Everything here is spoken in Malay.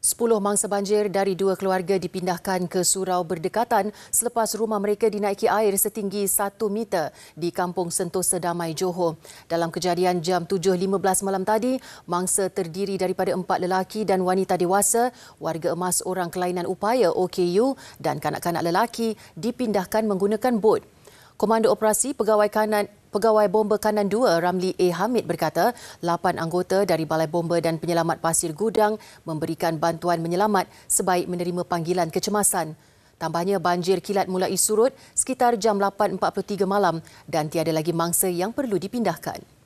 Sepuluh mangsa banjir dari dua keluarga dipindahkan ke surau berdekatan selepas rumah mereka dinaiki air setinggi satu meter di Kampung Sentosa Damai Johor. Dalam kejadian jam 7.15 malam tadi, mangsa terdiri daripada empat lelaki dan wanita dewasa, warga emas orang kelainan upaya OKU dan kanak-kanak lelaki dipindahkan menggunakan bot. Komando Operasi Pegawai Kanan Pegawai Bomba Kanan 2 Ramli A. Hamid berkata, lapan anggota dari Balai Bomba dan Penyelamat Pasir Gudang memberikan bantuan menyelamat sebaik menerima panggilan kecemasan. Tambahnya banjir kilat mulai surut sekitar jam 8.43 malam dan tiada lagi mangsa yang perlu dipindahkan.